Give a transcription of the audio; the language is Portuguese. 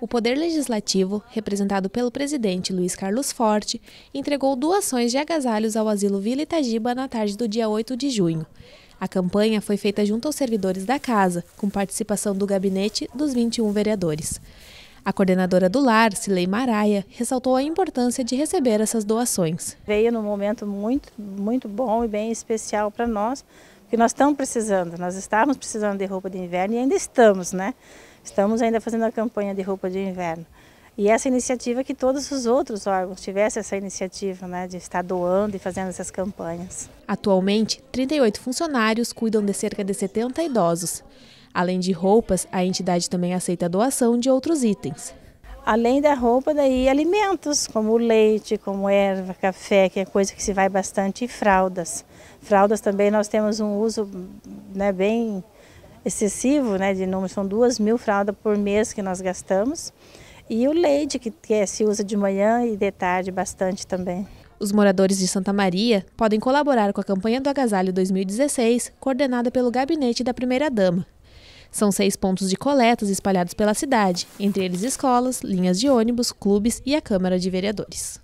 o Poder Legislativo, representado pelo presidente Luiz Carlos Forte, entregou doações de agasalhos ao asilo Vila Itagiba na tarde do dia 8 de junho. A campanha foi feita junto aos servidores da casa, com participação do gabinete dos 21 vereadores. A coordenadora do lar, Silei Maraia, ressaltou a importância de receber essas doações. Veio num momento muito, muito bom e bem especial para nós, que nós estamos precisando, nós estávamos precisando de roupa de inverno e ainda estamos, né? Estamos ainda fazendo a campanha de roupa de inverno. E essa iniciativa que todos os outros órgãos tivessem essa iniciativa, né, de estar doando e fazendo essas campanhas. Atualmente, 38 funcionários cuidam de cerca de 70 idosos. Além de roupas, a entidade também aceita a doação de outros itens. Além da roupa, daí alimentos, como leite, como erva, café, que é coisa que se vai bastante, e fraldas. Fraldas também nós temos um uso né, bem excessivo, né, de número, são duas mil fraldas por mês que nós gastamos. E o leite, que, que é, se usa de manhã e de tarde bastante também. Os moradores de Santa Maria podem colaborar com a campanha do Agasalho 2016, coordenada pelo gabinete da primeira-dama, são seis pontos de coletas espalhados pela cidade, entre eles escolas, linhas de ônibus, clubes e a Câmara de Vereadores.